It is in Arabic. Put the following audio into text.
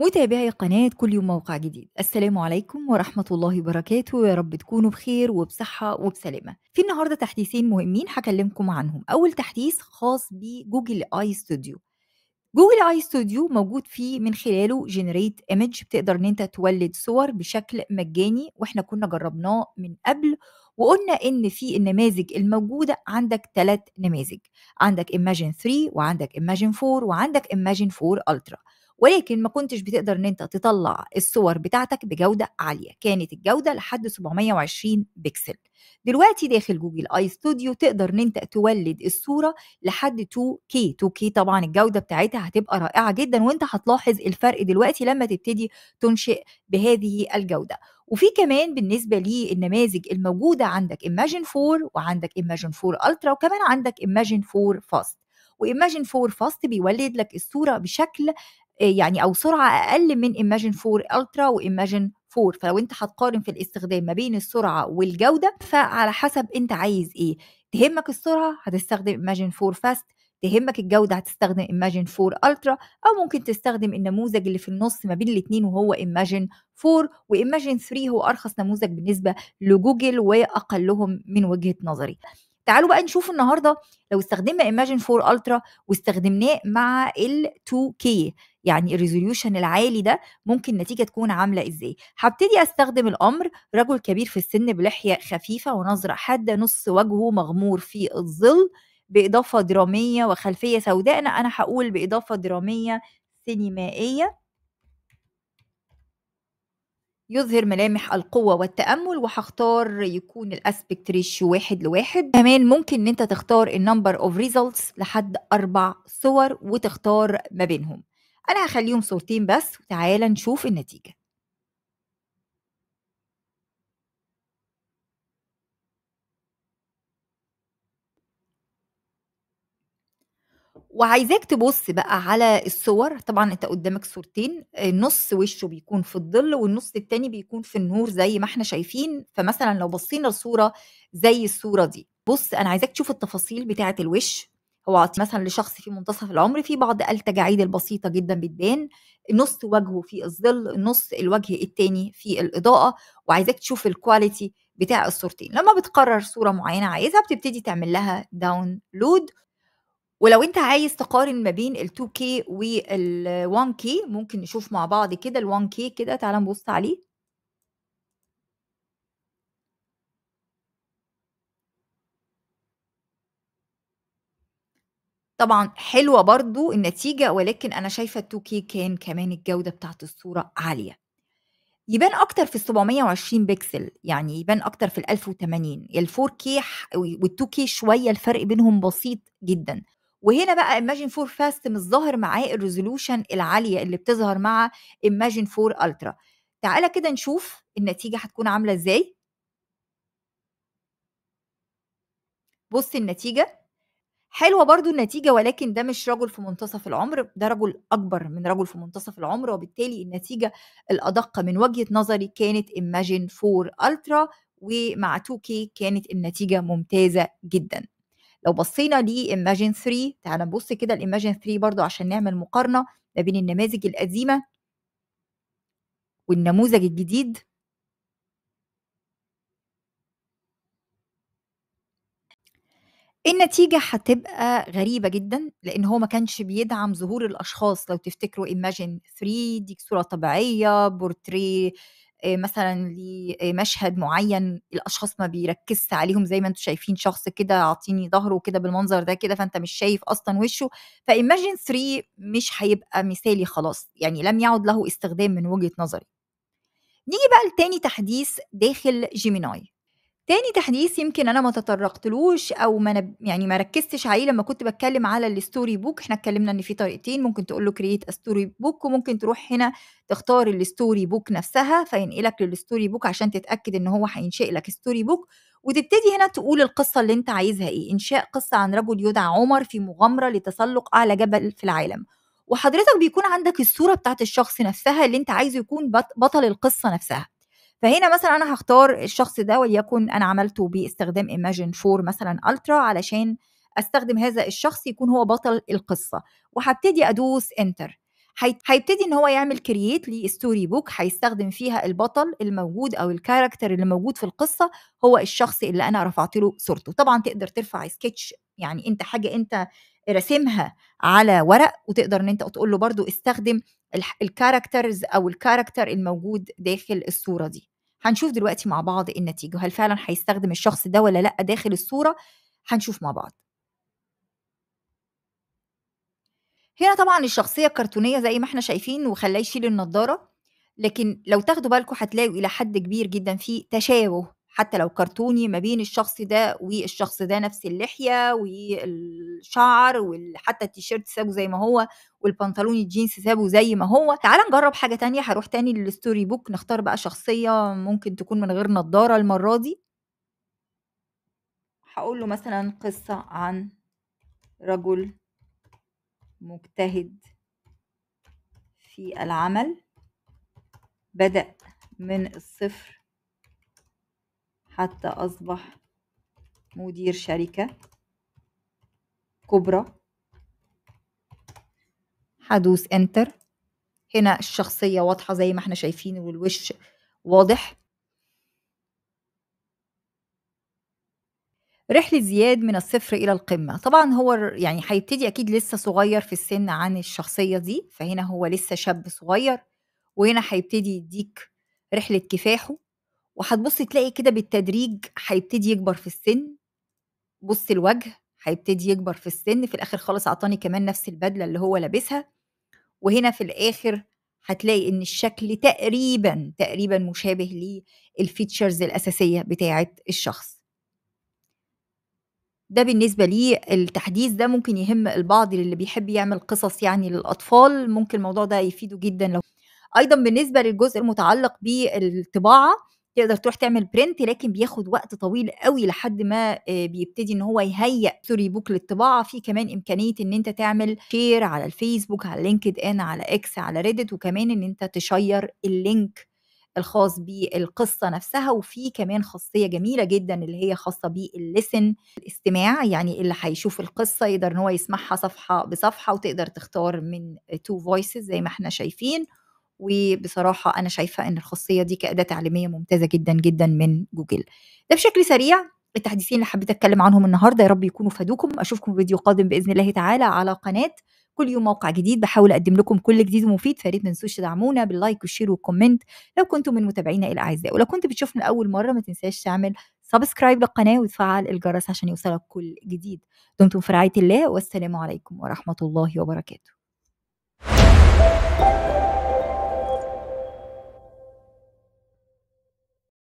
متابعي قناة كل يوم موقع جديد السلام عليكم ورحمة الله وبركاته يا رب تكونوا بخير وبصحة وبسلامة في النهاردة تحديثين مهمين هكلمكم عنهم أول تحديث خاص بجوجل آي ستوديو جوجل آي ستوديو موجود فيه من خلاله جنريت ايمج بتقدر ان انت تولد صور بشكل مجاني واحنا كنا جربناه من قبل وقلنا ان في النماذج الموجوده عندك ثلاث نماذج عندك ايماجين 3 وعندك ايماجين 4 وعندك ايماجين 4 الترا ولكن ما كنتش بتقدر ان انت تطلع الصور بتاعتك بجوده عاليه كانت الجوده لحد 720 بكسل دلوقتي داخل جوجل اي ستوديو تقدر ان انت تولد الصوره لحد 2K 2K طبعا الجوده بتاعتها هتبقى رائعه جدا وانت هتلاحظ الفرق دلوقتي لما تبتدي تنشئ بهذه الجوده وفي كمان بالنسبه للنماذج الموجوده عندك ايماجين 4 وعندك ايماجين 4 الترا وكمان عندك ايماجين 4 فاست وايماجين 4 فاست بيولد لك الصوره بشكل يعني او سرعه اقل من ايماجن 4 الترا وايماجن 4 فلو انت هتقارن في الاستخدام ما بين السرعه والجوده فعلى حسب انت عايز ايه تهمك السرعه هتستخدم ايماجن 4 فاست تهمك الجودة هتستخدم ايماجن 4 الترا او ممكن تستخدم النموذج اللي في النص ما بين الاثنين وهو ايماجن 4 وايماجن 3 هو ارخص نموذج بالنسبة لجوجل واقلهم من وجهة نظري تعالوا بقى نشوف النهارده لو استخدمنا ايماجن 4 الترا واستخدمناه مع ال 2 كي يعني الريزوليوشن العالي ده ممكن النتيجه تكون عامله ازاي هبتدي استخدم الامر رجل كبير في السن بلحيه خفيفه ونظره حاده نص وجهه مغمور في الظل باضافه دراميه وخلفيه سوداء انا انا هقول باضافه دراميه سينمائيه يظهر ملامح القوة والتأمل وهختار يكون الاسبكت ريشيو واحد لواحد كمان ممكن ان انت تختار النمبر اوف ريزلتس لحد اربع صور وتختار ما بينهم أنا هخليهم صورتين بس وتعالى نشوف النتيجة وعايزاك تبص بقى على الصور طبعا انت قدامك صورتين نص وشه بيكون في الظل والنص التاني بيكون في النور زي ما احنا شايفين فمثلا لو بصينا لصوره زي الصوره دي بص انا عايزاك تشوف التفاصيل بتاعه الوش هو مثلا لشخص في منتصف العمر في بعض التجاعيد البسيطة جدا بتبان نص وجهه في الظل نص الوجه الثاني في الإضاءة وعايزاك تشوف الكواليتي بتاع الصورتين لما بتقرر صورة معينة عايزها بتبتدي تعمل لها داونلود ولو انت عايز تقارن ما بين ال 2K وال 1K ممكن نشوف مع بعض كده ال 1K كده تعالى نبص عليه طبعًا حلوة برضه النتيجة، ولكن أنا شايفة ال2K كان كمان الجودة بتاعت الصورة عالية. يبان أكتر في ال720 بِكسل، يعني يبان أكتر في ال1080 ال4K وال2K شوية الفرق بينهم بسيط جدًا. وهنا بقى Imagine 4 Fast مش ظاهر معاه الريزولوشن العالية اللي بتظهر مع Imagine 4 Ultra. تعالى كده نشوف النتيجة هتكون عاملة إزاي. بُص النتيجة. حلوه برضو النتيجه ولكن ده مش رجل في منتصف العمر ده رجل اكبر من رجل في منتصف العمر وبالتالي النتيجه الادق من وجهه نظري كانت ايماجين 4 الترا ومع 2 كي كانت النتيجه ممتازه جدا لو بصينا لايماجين 3 تعال نبص كده الايماجين 3 برضو عشان نعمل مقارنه ما بين النماذج القديمه والنموذج الجديد النتيجة هتبقى غريبة جدًا، لإن هو ما كانش بيدعم ظهور الأشخاص لو تفتكروا إيماجين 3 ديك صورة طبيعية، بورتريه آه، مثلًا لمشهد آه، معيّن، الأشخاص ما بيركّزش عليهم زي ما أنتم شايفين شخص كده عاطيني ظهره كده بالمنظر ده كده، فأنت مش شايف أصلًا وشه، فإيماجين 3 مش هيبقى مثالي خلاص، يعني لم يعد له استخدام من وجهة نظري. نيجي بقى لتاني تحديث داخل جيميناي تاني تحديث يمكن أنا ما تطرقتلوش أو ما يعني ما ركزتش عليه لما كنت بتكلم على الستوري بوك احنا اتكلمنا إن في طريقتين ممكن تقول له كرييت ستوري بوك وممكن تروح هنا تختار الستوري بوك نفسها فينقلك للستوري بوك عشان تتأكد إن هو هينشئ لك ستوري بوك وتبتدي هنا تقول القصة اللي أنت عايزها إيه إنشاء قصة عن رجل يدعى عمر في مغامرة لتسلق أعلى جبل في العالم وحضرتك بيكون عندك الصورة بتاعت الشخص نفسها اللي أنت عايزه يكون بطل القصة نفسها فهنا مثلا انا هختار الشخص ده وليكن انا عملته باستخدام ايماجين 4 مثلا الترا علشان استخدم هذا الشخص يكون هو بطل القصه وهبتدي ادوس انتر هيبتدي ان هو يعمل كرييت لستوري بوك هيستخدم فيها البطل الموجود او الكاركتر اللي موجود في القصه هو الشخص اللي انا رفعت له صورته طبعا تقدر ترفع سكتش يعني انت حاجه انت راسمها على ورق وتقدر ان انت تقول له برضو استخدم الكاركترز او الكاركتر الموجود داخل الصوره دي هنشوف دلوقتي مع بعض النتيجه وهل فعلا هيستخدم الشخص ده ولا لا داخل الصوره هنشوف مع بعض هنا طبعا الشخصيه الكرتونيه زي ما احنا شايفين وخلاه يشيل النضاره لكن لو تاخدوا بالكم هتلاقوا الى حد كبير جدا في تشابه حتى لو كرتوني ما بين الشخص ده والشخص ده نفس اللحيه والشعر وحتى التيشيرت سابه زي ما هو والبنطلون الجينز سابه زي ما هو تعال نجرب حاجه تانية هروح تاني للستوري بوك نختار بقى شخصيه ممكن تكون من غير نظاره المره دي هقول له مثلا قصه عن رجل مجتهد في العمل بدأ من الصفر حتى أصبح مدير شركة كبرى هدوس انتر هنا الشخصية واضحة زي ما احنا شايفين والوش واضح رحلة زياد من الصفر إلى القمة طبعا هو يعني هيبتدي أكيد لسه صغير في السن عن الشخصية دي فهنا هو لسه شاب صغير وهنا هيبتدي يديك رحلة كفاحه وهتبصي تلاقي كده بالتدريج هيبتدي يكبر في السن بص الوجه هيبتدي يكبر في السن في الاخر خالص اعطاني كمان نفس البدله اللي هو لابسها وهنا في الاخر هتلاقي ان الشكل تقريبا تقريبا مشابه للفيتشرز الاساسيه بتاعه الشخص ده بالنسبه لي التحديث ده ممكن يهم البعض اللي بيحب يعمل قصص يعني للاطفال ممكن الموضوع ده يفيده جدا لو ايضا بالنسبه للجزء المتعلق بالطباعه تقدر تروح تعمل برنت لكن بياخد وقت طويل قوي لحد ما آه، بيبتدي ان هو يهيئ ستوري بوك للطباعه في كمان امكانيه ان انت تعمل شير على الفيسبوك على لينكد ان على اكس على ريدت وكمان ان انت تشير اللينك الخاص بالقصه نفسها وفي كمان خاصيه جميله جدا اللي هي خاصه بالليسن الاستماع يعني اللي هيشوف القصه يقدر ان هو يسمعها صفحه بصفحه وتقدر تختار من تو فويسز زي ما احنا شايفين وبصراحه انا شايفه ان الخاصيه دي كاداه تعليميه ممتازه جدا جدا من جوجل ده بشكل سريع التحديثين اللي حبيت اتكلم عنهم النهارده يا رب يكونوا فادوكم اشوفكم في فيديو قادم باذن الله تعالى على قناه كل يوم موقع جديد بحاول اقدم لكم كل جديد ومفيد فريد ما تنسوش تدعمونا باللايك والشير والكومنت لو كنتم من متابعينا الاعزاء ولو كنت بتشوفنا أول مره ما تنساش تعمل سبسكرايب للقناه وتفعل الجرس عشان يوصلك كل جديد دمتم في رعايه الله والسلام عليكم ورحمه الله وبركاته